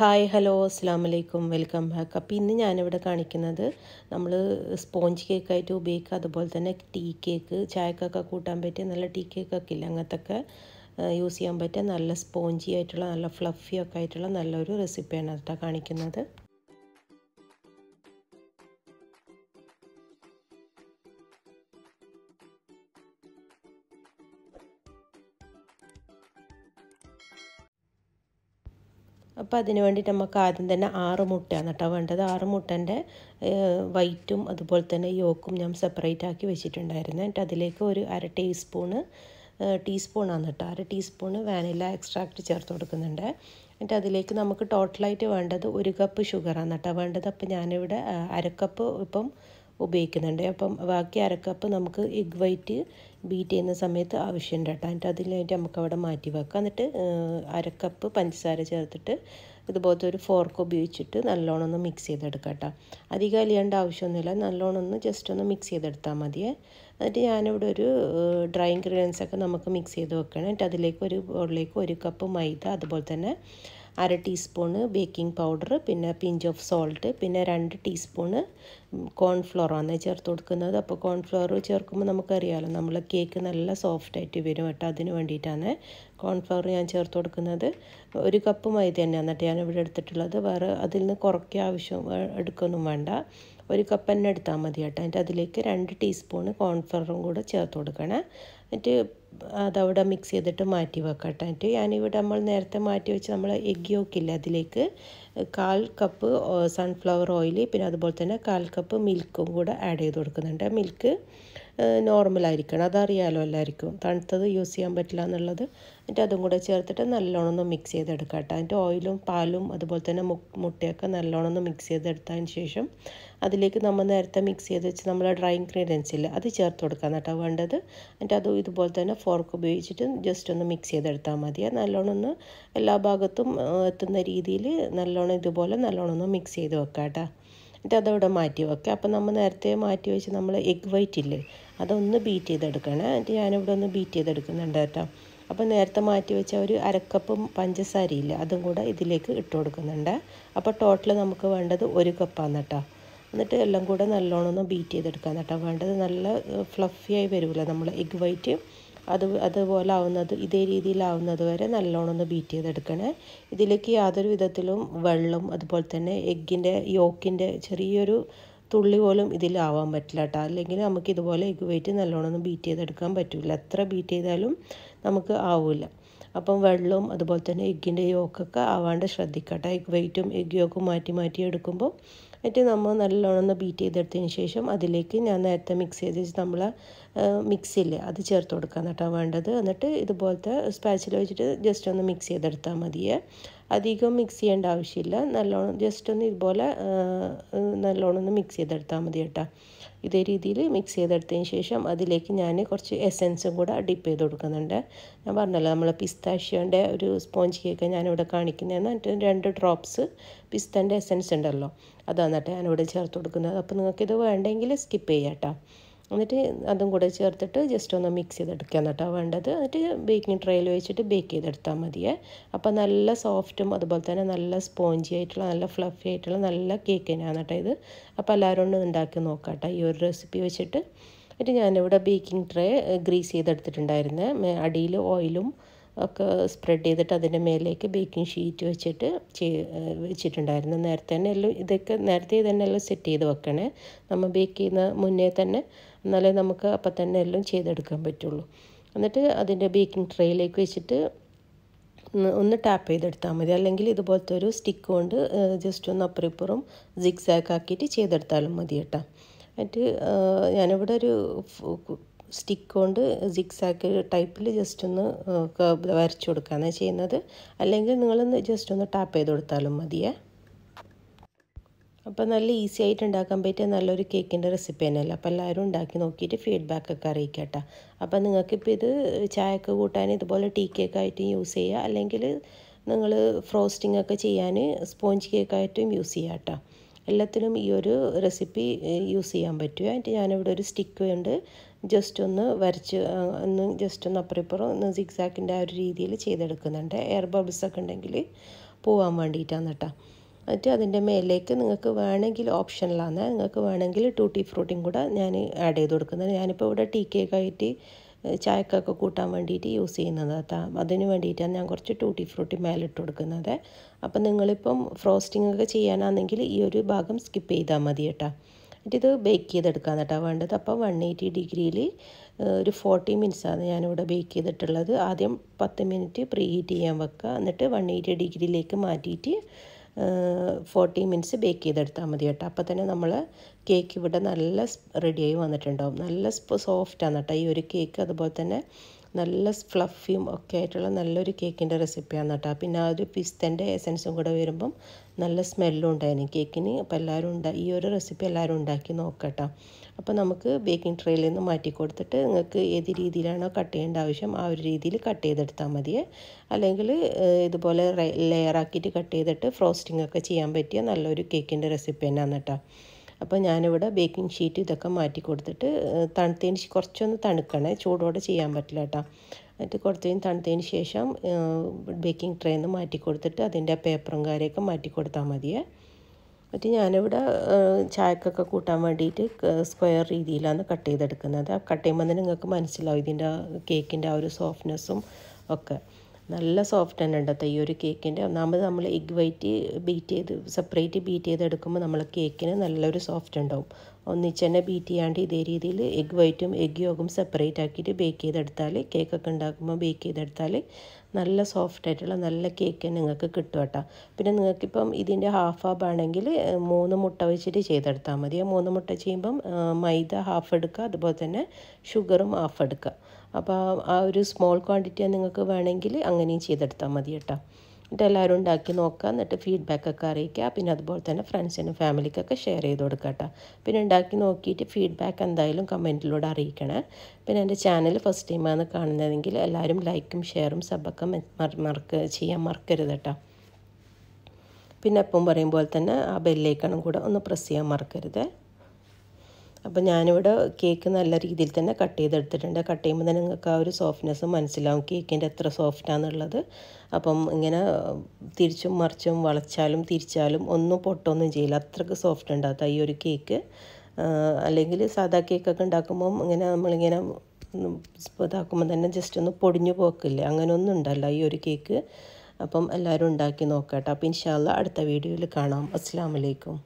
hi hello അസ്സാം വലൈക്കും welcome back അപ്പോൾ ഇന്ന് ഞാനിവിടെ കാണിക്കുന്നത് നമ്മൾ സ്പോഞ്ച് കേക്കായിട്ട് ഉപയോഗിക്കുക അതുപോലെ തന്നെ ടീ കേക്ക് ചായക്കൊക്കെ കൂട്ടാൻ പറ്റിയ നല്ല ടീ കേക്കൊക്കെ ഇല്ല അങ്ങനത്തൊക്കെ യൂസ് ചെയ്യാൻ പറ്റിയ നല്ല സ്പോഞ്ചി ആയിട്ടുള്ള നല്ല ഫ്ലഫി ഒക്കെ ആയിട്ടുള്ള നല്ലൊരു റെസിപ്പിയാണ് കേട്ടോ കാണിക്കുന്നത് അപ്പോൾ അതിന് വേണ്ടി നമുക്ക് ആദ്യം തന്നെ ആറ് മുട്ടയാണ് കേട്ടോ വേണ്ടത് ആറ് മുട്ടൻ്റെ വൈറ്റും അതുപോലെ തന്നെ യോക്കും ഞാൻ സെപ്പറേറ്റ് ആക്കി വെച്ചിട്ടുണ്ടായിരുന്നു എന്നിട്ട് അതിലേക്ക് ഒരു അര ടീസ്പൂണ് ടീസ്പൂണാണ് കേട്ടോ അര ടീസ്പൂണ് വാനില എക്സ്ട്രാക്റ്റ് ചേർത്ത് കൊടുക്കുന്നുണ്ട് എന്നിട്ട് അതിലേക്ക് നമുക്ക് ടോട്ടലായിട്ട് വേണ്ടത് ഒരു കപ്പ് ഷുഗറാണ് കേട്ടോ വേണ്ടത് അപ്പോൾ ഞാനിവിടെ അരക്കപ്പ് കപ്പ് ഇപ്പം ഉപയോഗിക്കുന്നുണ്ട് അപ്പം ബാക്കി അരക്കപ്പ് നമുക്ക് എഗ് വൈറ്റ് ബീറ്റ് ചെയ്യുന്ന സമയത്ത് ആവശ്യമുണ്ട് കേട്ടോ എന്നിട്ട് അതിലായിട്ട് നമുക്ക് അവിടെ മാറ്റി വെക്കാം എന്നിട്ട് അരക്കപ്പ് പഞ്ചസാര ചേർത്തിട്ട് ഇതുപോലത്തെ ഒരു ഫോർക്ക് ഉപയോഗിച്ചിട്ട് നല്ലോണം ഒന്ന് മിക്സ് ചെയ്തെടുക്കാം കേട്ടോ അധികം അലിയേണ്ട ആവശ്യമൊന്നുമില്ല നല്ലോണം ഒന്ന് ജസ്റ്റ് ഒന്ന് മിക്സ് ചെയ്തെടുത്താൽ മതിയേ എന്നിട്ട് ഞാനിവിടെ ഒരു ഡ്രൈ ഇൻഗ്രീഡിയൻസൊക്കെ നമുക്ക് മിക്സ് ചെയ്ത് വെക്കണം എന്നിട്ട് അതിലേക്ക് ഒരു ബോളിലേക്ക് ഒരു കപ്പ് മൈദ അതുപോലെ തന്നെ അര ടീസ്പൂണ് ബേക്കിംഗ് പൗഡർ പിന്നെ പിഞ്ച് ഓഫ് സോൾട്ട് പിന്നെ രണ്ട് ടീസ്പൂണ് കോൺഫ്ലോറാണ് ചേർത്ത് കൊടുക്കുന്നത് അപ്പോൾ കോൺഫ്ലോർ ചേർക്കുമ്പോൾ നമുക്കറിയാമല്ലോ നമ്മൾ കേക്ക് നല്ല സോഫ്റ്റായിട്ട് വരും കേട്ടോ അതിന് വേണ്ടിയിട്ടാണ് കോൺഫ്ലോർ ഞാൻ ചേർത്ത് കൊടുക്കുന്നത് ഒരു കപ്പ് മൈദ തന്നെയാണ് കേട്ടോ ഞാൻ ഇവിടെ എടുത്തിട്ടുള്ളത് വേറെ അതിൽ നിന്ന് കുറയ്ക്കുക ആവശ്യം എടുക്കൊന്നും വേണ്ട ഒരു കപ്പ് തന്നെ എടുത്താൽ മതി കേട്ടോ എന്നിട്ട് അതിലേക്ക് രണ്ട് ടീസ്പൂണ് കോൺഫ്ലോറും കൂടെ ചേർത്ത് കൊടുക്കണം എന്നിട്ട് അതവിടെ മിക്സ് ചെയ്തിട്ട് മാറ്റി വെക്കട്ടെ എന്നിട്ട് ഞാനിവിടെ നമ്മൾ നേരത്തെ മാറ്റി വെച്ച് നമ്മൾ എഗ് യോക്കില്ല അതിലേക്ക് കാൽ കപ്പ് സൺഫ്ലവർ ഓയിൽ പിന്നെ അതുപോലെ തന്നെ കാൽ കപ്പ് മിൽക്കും കൂടെ ആഡ് ചെയ്ത് കൊടുക്കുന്നുണ്ട് മിൽക്ക് നോർമലായിരിക്കണം അതറിയാലോ എല്ലാവർക്കും തണുത്തത് യൂസ് ചെയ്യാൻ പറ്റില്ല എന്നുള്ളത് എന്നിട്ട് അതും കൂടെ ചേർത്തിട്ട് നല്ലോണം ഒന്ന് മിക്സ് ചെയ്തെടുക്കാം കേട്ടോ അതിൻ്റെ ഓയിലും പാലും അതുപോലെ തന്നെ മുട്ടയൊക്കെ നല്ലോണം ഒന്ന് മിക്സ് ചെയ്തെടുത്തതിന് ശേഷം അതിലേക്ക് നമ്മൾ നേരത്തെ മിക്സ് ചെയ്ത് വെച്ച് നമ്മൾ ഡ്രൈ ഇൻഗ്രീഡിയൻസ് ഇല്ല അത് ചേർത്ത് കൊടുക്കാം കേട്ടോ വേണ്ടത് എന്നിട്ട് അതും ഇതുപോലെ തന്നെ ഫോർക്ക് ഉപയോഗിച്ചിട്ട് ജസ്റ്റ് ഒന്ന് മിക്സ് ചെയ്തെടുത്താൽ മതി നല്ലോണം ഒന്ന് എല്ലാ ഭാഗത്തും എത്തുന്ന രീതിയിൽ നല്ലോണം ഇതുപോലെ നല്ലോണം ഒന്ന് മിക്സ് ചെയ്ത് വെക്കാം കേട്ടോ എന്നിട്ട് അതവിടെ മാറ്റി വെക്കുക അപ്പോൾ നമ്മൾ നേരത്തെ മാറ്റി വെച്ച് നമ്മൾ എഗ് വൈറ്റ് ഇല്ലേ അതൊന്ന് ബീറ്റ് ചെയ്തെടുക്കണം എന്നിട്ട് ഞാനിവിടെ ഒന്ന് ബീറ്റ് ചെയ്തെടുക്കുന്നുണ്ട് കേട്ടോ അപ്പോൾ നേരത്തെ മാറ്റി വെച്ച ഒരു അരക്കപ്പ് പഞ്ചസാരയില്ല അതും കൂടെ ഇതിലേക്ക് ഇട്ട് കൊടുക്കുന്നുണ്ട് അപ്പോൾ ടോട്ടൽ നമുക്ക് വേണ്ടത് ഒരു കപ്പാണ് കേട്ടോ എന്നിട്ട് എല്ലാം കൂടെ നല്ലോണം ഒന്ന് ബീറ്റ് ചെയ്തെടുക്കാൻ കേട്ടോ വേണ്ടത് നല്ല ഫ്ലഫിയായി വരില്ല നമ്മൾ എഗ് വൈറ്റ് അത് അതുപോലെ ആവുന്നത് ഇതേ രീതിയിലാവുന്നത് വരെ നല്ലോണം ഒന്ന് ബീറ്റ് ചെയ്തെടുക്കണേ ഇതിലേക്ക് യാതൊരു വിധത്തിലും വെള്ളം അതുപോലെ തന്നെ എഗ്ഗിൻ്റെ യോക്കിൻ്റെ ചെറിയൊരു തുള്ളി പോലും ഇതിലാവാൻ പറ്റില്ല കേട്ടോ അല്ലെങ്കിൽ നമുക്ക് ഇതുപോലെ എഗ്ഗ് വൈറ്റ് നല്ലോണം ഒന്ന് ബീറ്റ് ചെയ്തെടുക്കാൻ പറ്റില്ല എത്ര ബീറ്റ് ചെയ്താലും നമുക്ക് ആവില്ല അപ്പം വെള്ളവും അതുപോലെ തന്നെ എഗ്ഗിൻ്റെ യോക്കൊക്കെ ആവാണ്ട് ശ്രദ്ധിക്കട്ടെ എഗ് വെയിറ്റും എഗ് യോക്കും മാറ്റി മാറ്റി എടുക്കുമ്പോൾ എന്നിട്ട് നമ്മൾ നല്ലോണം ഒന്ന് ബീറ്റ് ചെയ്തെടുത്തതിന് ശേഷം അതിലേക്ക് ഞാൻ നേരത്തെ മിക്സ് ചെയ്ത് വെച്ച് നമ്മൾ മിക്സിയില്ലേ അത് ചേർത്ത് കൊടുക്കാൻ കേട്ടോ വേണ്ടത് എന്നിട്ട് ഇതുപോലത്തെ സ്പാച്ചിൽ വെച്ചിട്ട് ജസ്റ്റ് ഒന്ന് മിക്സ് ചെയ്തെടുത്താൽ മതിയേ അധികം മിക്സ് ചെയ്യേണ്ട ആവശ്യമില്ല നല്ലോണം ജസ്റ്റ് ഒന്ന് ഇതുപോലെ നല്ലോണം ഒന്ന് മിക്സ് ചെയ്തെടുത്താൽ മതി കേട്ടോ ഇതേ രീതിയിൽ മിക്സ് ചെയ്തെടുത്തതിന് ശേഷം അതിലേക്ക് ഞാൻ കുറച്ച് എസൻസും കൂടെ ഡിപ്പ് ചെയ്ത് കൊടുക്കുന്നുണ്ട് ഞാൻ പറഞ്ഞല്ലോ നമ്മൾ പിസ്താഷ്യോൻ്റെ ഒരു സ്പോഞ്ച് കേക്ക് ഞാനിവിടെ കാണിക്കുന്നതെന്ന് എന്നിട്ട് രണ്ട് ഡ്രോപ്സ് പിസ്തൻ്റെ എസെൻസ് ഉണ്ടല്ലോ അതാണ് കേട്ടോ ഞാനിവിടെ ചേർത്ത് കൊടുക്കുന്നത് അപ്പോൾ നിങ്ങൾക്കിത് വേണ്ടെങ്കിൽ സ്കിപ്പ് ചെയ്യാം കേട്ടോ എന്നിട്ട് അതും കൂടെ ചേർത്തിട്ട് ജസ്റ്റ് ഒന്ന് മിക്സ് ചെയ്തെടുക്കാൻ കേട്ടോ വേണ്ടത് എന്നിട്ട് ബേക്കിംഗ് ട്രയിൽ വെച്ചിട്ട് ബേക്ക് ചെയ്തെടുത്താൽ മതിയേ അപ്പോൾ നല്ല സോഫ്റ്റും അതുപോലെ തന്നെ നല്ല സ്പോഞ്ചി ആയിട്ടുള്ള നല്ല ഫ്ലഫി ആയിട്ടുള്ള നല്ല കേക്ക് തന്നെയാണ് കേട്ടോ ഇത് അപ്പോൾ എല്ലാവരും ഒന്ന് ഉണ്ടാക്കി നോക്കാം ഈ ഒരു റെസിപ്പി വെച്ചിട്ട് എന്നിട്ട് ഞാനിവിടെ ബേക്കിംഗ് ട്രേ ഗ്രീസ് ചെയ്തെടുത്തിട്ടുണ്ടായിരുന്നേ അടിയിൽ ഓയിലും ഒക്കെ സ്പ്രെഡ് ചെയ്തിട്ട് അതിൻ്റെ മേലേക്ക് ബേക്കിംഗ് ഷീറ്റ് വെച്ചിട്ട് വെച്ചിട്ടുണ്ടായിരുന്നു നേരത്തെ തന്നെ എല്ലാം ഇതൊക്കെ നേരത്തെ തന്നെ എല്ലാം സെറ്റ് ചെയ്ത് വെക്കണേ നമ്മൾ ബേക്ക് ചെയ്യുന്ന മുന്നേ തന്നെ എന്നാലേ നമുക്ക് അപ്പം തന്നെ എല്ലാം ചെയ്തെടുക്കാൻ പറ്റുള്ളൂ എന്നിട്ട് അതിൻ്റെ ബേക്കിംഗ് ട്രേയിലേക്ക് വെച്ചിട്ട് ഒന്ന് ടാപ്പ് ചെയ്തെടുത്താൽ മതി അല്ലെങ്കിൽ ഇതുപോലത്തെ ഒരു സ്റ്റിക്ക് കൊണ്ട് ജസ്റ്റ് ഒന്ന് അപ്പുറിപ്പുറം സിക്സാക്ക് ചെയ്തെടുത്താലും മതി കേട്ടോ എന്നിട്ട് ഞാനിവിടെ ഒരു സ്റ്റിക്ക് കൊണ്ട് സിക്സാക്ക് ടൈപ്പിൽ ജസ്റ്റ് ഒന്ന് കേബ് വരച്ചു കൊടുക്കുകയാണ് ചെയ്യുന്നത് അല്ലെങ്കിൽ നിങ്ങളൊന്ന് ജസ്റ്റ് ഒന്ന് ടാപ്പ് ചെയ്ത് കൊടുത്താലും മതിയേ അപ്പോൾ നല്ല ഈസി ആയിട്ട് ഉണ്ടാക്കാൻ പറ്റിയ നല്ലൊരു കേക്കിൻ്റെ റെസിപ്പി തന്നെയല്ല അപ്പോൾ എല്ലാവരും ഉണ്ടാക്കി നോക്കിയിട്ട് ഫീഡ്ബാക്ക് ഒക്കെ അറിയിക്കട്ടെ അപ്പോൾ നിങ്ങൾക്കിപ്പോൾ ഇത് ചായക്ക് കൂട്ടാൻ ഇതുപോലെ ടീ കേക്ക് ആയിട്ടും യൂസ് ചെയ്യുക അല്ലെങ്കിൽ നിങ്ങൾ ഫ്രോസ്റ്റിംഗ് ഒക്കെ ചെയ്യാൻ സ്പോഞ്ച് കേക്കായിട്ടും യൂസ് ചെയ്യാം കേട്ടോ എല്ലാത്തിനും ഈ ഒരു റെസിപ്പി യൂസ് ചെയ്യാൻ പറ്റുക എന്നിട്ട് ഞാനിവിടെ ഒരു സ്റ്റിക്ക് ഉണ്ട് ജസ്റ്റ് ഒന്ന് വരച്ച് ഒന്ന് ജസ്റ്റ് ഒന്ന് അപ്പുറപ്പുറം ഒന്ന് സിക്സാക്കിൻ്റെ ആ ഒരു രീതിയിൽ ചെയ്തെടുക്കുന്നുണ്ട് എയർ ബബിൾസ് ഒക്കെ ഉണ്ടെങ്കിൽ പോവാൻ വേണ്ടിയിട്ടാണ് കേട്ടോ എന്നിട്ട് അതിൻ്റെ മേലേക്ക് നിങ്ങൾക്ക് വേണമെങ്കിൽ ഓപ്ഷനിലാണ് നിങ്ങൾക്ക് വേണമെങ്കിൽ ടൂട്ടി ഫ്രൂട്ടിയും കൂടെ ഞാൻ ആഡ് ചെയ്ത് കൊടുക്കുന്നത് ഞാനിപ്പോൾ ഇവിടെ ടീ കേക്ക് ആയിട്ട് ചായക്കൊക്കെ കൂട്ടാൻ വേണ്ടിയിട്ട് യൂസ് ചെയ്യുന്നത് കേട്ടോ അതിന് വേണ്ടിയിട്ടാണ് ഞാൻ കുറച്ച് ടൂട്ടി ഫ്രൂട്ടി മേലിട്ട് കൊടുക്കുന്നത് അപ്പം നിങ്ങളിപ്പം ഫ്രോസ്റ്റിംഗ് ഒക്കെ ചെയ്യാനാണെങ്കിൽ ഈ ഒരു ഭാഗം സ്കിപ്പ് ചെയ്താൽ മതി കേട്ടോ എന്നിട്ട് ഇത് ബേക്ക് ചെയ്തെടുക്കാൻ കേട്ടോ വേണ്ടത് അപ്പോൾ വൺ എയ്റ്റി ഡിഗ്രിയിൽ ഒരു ഫോർട്ടി മിനിറ്റ്സാണ് ഞാനിവിടെ ബേക്ക് ചെയ്തിട്ടുള്ളത് ആദ്യം പത്ത് മിനിറ്റ് പ്രീ ഹീറ്റ് ചെയ്യാൻ വെക്കുക എന്നിട്ട് വൺ എയ്റ്റി ഡിഗ്രിയിലേക്ക് മാറ്റിയിട്ട് ഫോർട്ടി മിനിറ്റ്സ് ബേക്ക് ചെയ്തെടുത്താൽ മതി കേട്ടോ അപ്പോൾ തന്നെ നമ്മൾ കേക്ക് ഇവിടെ നല്ല റെഡിയായി വന്നിട്ടുണ്ടാവും നല്ല സോഫ്റ്റാണ് കേട്ടോ ഈ ഒരു കേക്ക് അതുപോലെ തന്നെ നല്ല ഫ്ലഫിയും ഒക്കെ ആയിട്ടുള്ള നല്ലൊരു കേക്കിൻ്റെ റെസിപ്പിയാണ് കേട്ടോ പിന്നെ ആ ഒരു പിസ്തൻ്റെ എസൻസും കൂടെ വരുമ്പം നല്ല സ്മെല്ലും ഉണ്ടായിരുന്നു കേക്കിന് അപ്പോൾ എല്ലാവരും ഉണ്ടാ ഈ ഒരു റെസിപ്പി എല്ലാവരും ഉണ്ടാക്കി നോക്കട്ടോ അപ്പോൾ നമുക്ക് ബേക്കിംഗ് ട്രേയിൽ നിന്ന് മാറ്റി കൊടുത്തിട്ട് നിങ്ങൾക്ക് ഏത് രീതിയിലാണോ കട്ട് ചെയ്യേണ്ട ആവശ്യം ആ ഒരു രീതിയിൽ കട്ട് ചെയ്തെടുത്താൽ മതിയേ അല്ലെങ്കിൽ ഇതുപോലെ ലെയറാക്കിയിട്ട് കട്ട് ചെയ്തിട്ട് ഫ്രോസ്റ്റിംഗ് ഒക്കെ ചെയ്യാൻ പറ്റിയ നല്ലൊരു കേക്കിൻ്റെ റെസിപ്പി തന്നെയാണ് കേട്ടോ അപ്പോൾ ഞാനിവിടെ ബേക്കിംഗ് ഷീറ്റ് ഇതൊക്കെ മാറ്റി കൊടുത്തിട്ട് തണുത്തതിന് കുറച്ചൊന്ന് തണുക്കണേ ചൂടോടെ ചെയ്യാൻ പറ്റില്ല കേട്ടോ എന്നിട്ട് കഴിഞ്ഞ് തണുത്തതിന് ശേഷം ബേക്കിംഗ് ട്രേയിൽ മാറ്റി കൊടുത്തിട്ട് അതിൻ്റെ പേപ്പറും കാര്യമൊക്കെ മാറ്റി കൊടുത്താൽ മതിയേ എന്നിട്ട് ഞാനിവിടെ ചായക്കൊക്കെ കൂട്ടാൻ വേണ്ടിയിട്ട് സ്ക്വയർ രീതിയിലാണ് കട്ട് ചെയ്തെടുക്കുന്നത് കട്ട് ചെയ്യുമ്പോൾ തന്നെ നിങ്ങൾക്ക് മനസ്സിലാവും ഇതിൻ്റെ കേക്കിൻ്റെ ആ ഒരു സോഫ്റ്റ്നെസ്സും ഒക്കെ നല്ല സോഫ്റ്റ് തന്നെ ഉണ്ട് ഈ ഒരു കേക്കിൻ്റെ ഒന്നാമത് നമ്മൾ എഗ് വൈറ്റ് ബീറ്റ് ചെയ്ത് സെപ്പറേറ്റ് ബീറ്റ് ചെയ്ത് എടുക്കുമ്പോൾ നമ്മൾ കേക്കിന് നല്ലൊരു സോഫ്റ്റ് ഉണ്ടാവും ഒന്നിച്ച് തന്നെ ബീറ്റ് ചെയ്യാണ്ട് ഇതേ രീതിയിൽ എഗ് വൈറ്റും എഗ് യോഗും സെപ്പറേറ്റ് ആക്കിയിട്ട് ബേക്ക് ചെയ്തെടുത്താൽ കേക്കൊക്കെ ഉണ്ടാക്കുമ്പോൾ ബേക്ക് ചെയ്തെടുത്താൽ നല്ല സോഫ്റ്റ് ആയിട്ടുള്ള നല്ല കേക്ക് നിങ്ങൾക്ക് കിട്ടും കേട്ടോ പിന്നെ നിങ്ങൾക്കിപ്പം ഇതിൻ്റെ ഹാഫ് ഹാബ് ആണെങ്കിൽ മൂന്ന് മുട്ട വെച്ചിട്ട് ചെയ്തെടുത്താൽ മതി മൂന്ന് മുട്ട ചെയ്യുമ്പം മൈദ ഹാഫ് എടുക്കുക അതുപോലെ തന്നെ ഷുഗറും ഹാഫ് എടുക്കുക അപ്പോൾ ആ ഒരു സ്മോൾ ക്വാണ്ടിറ്റിയാണ് നിങ്ങൾക്ക് വേണമെങ്കിൽ അങ്ങനെയും ചെയ്തെടുത്താൽ മതി കേട്ടോ എന്നിട്ട് എല്ലാവരും ഉണ്ടാക്കി നോക്കുക എന്നിട്ട് ഫീഡ്ബാക്കൊക്കെ അറിയിക്കുക പിന്നെ അതുപോലെ തന്നെ ഫ്രണ്ട്സിനും ഫാമിലിക്കൊക്കെ ഷെയർ ചെയ്ത് കൊടുക്കുക കേട്ടോ പിന്നെ ഉണ്ടാക്കി നോക്കിയിട്ട് ഫീഡ്ബാക്ക് എന്തായാലും കമൻറ്റിലൂടെ അറിയിക്കണേ പിന്നെ എൻ്റെ ചാനൽ ഫസ്റ്റ് ടൈമാണ് കാണുന്നതെങ്കിൽ എല്ലാവരും ലൈക്കും ഷെയറും സബൊക്കെ മറക്ക ചെയ്യാൻ മറക്കരുത് കേട്ടോ പിന്നെ എപ്പം പറയുമ്പോൾ പോലെ തന്നെ ആ ബെല്ലേക്കണം കൂടെ ഒന്ന് പ്രസ് ചെയ്യാൻ മറക്കരുത് അപ്പോൾ ഞാനിവിടെ കേക്ക് നല്ല രീതിയിൽ തന്നെ കട്ട് ചെയ്തെടുത്തിട്ടുണ്ട് കട്ട് ചെയ്യുമ്പോൾ തന്നെ നിങ്ങൾക്ക് ആ ഒരു സോഫ്റ്റ്നെസ് മനസ്സിലാവും കേക്കിൻ്റെ എത്ര സോഫ്റ്റാണെന്നുള്ളത് അപ്പം ഇങ്ങനെ തിരിച്ചും മറിച്ചും വളച്ചാലും തിരിച്ചാലും ഒന്നും പൊട്ടൊന്നും ചെയ്യില്ല അത്രക്ക് സോഫ്റ്റ് ഉണ്ടാകും ഈ ഒരു കേക്ക് അല്ലെങ്കിൽ സാധാ കേക്കൊക്കെ ഉണ്ടാക്കുമ്പം ഇങ്ങനെ നമ്മളിങ്ങനെ ഇതാക്കുമ്പോൾ തന്നെ ജസ്റ്റ് ഒന്ന് പൊടിഞ്ഞു പോക്കില്ല ഒന്നും ഉണ്ടല്ല ഈ ഒരു കേക്ക് അപ്പം എല്ലാവരും ഉണ്ടാക്കി കേട്ടോ അപ്പോൾ ഇൻഷാല്ല അടുത്ത വീഡിയോയിൽ കാണാം അസ്സാം വലൈക്കും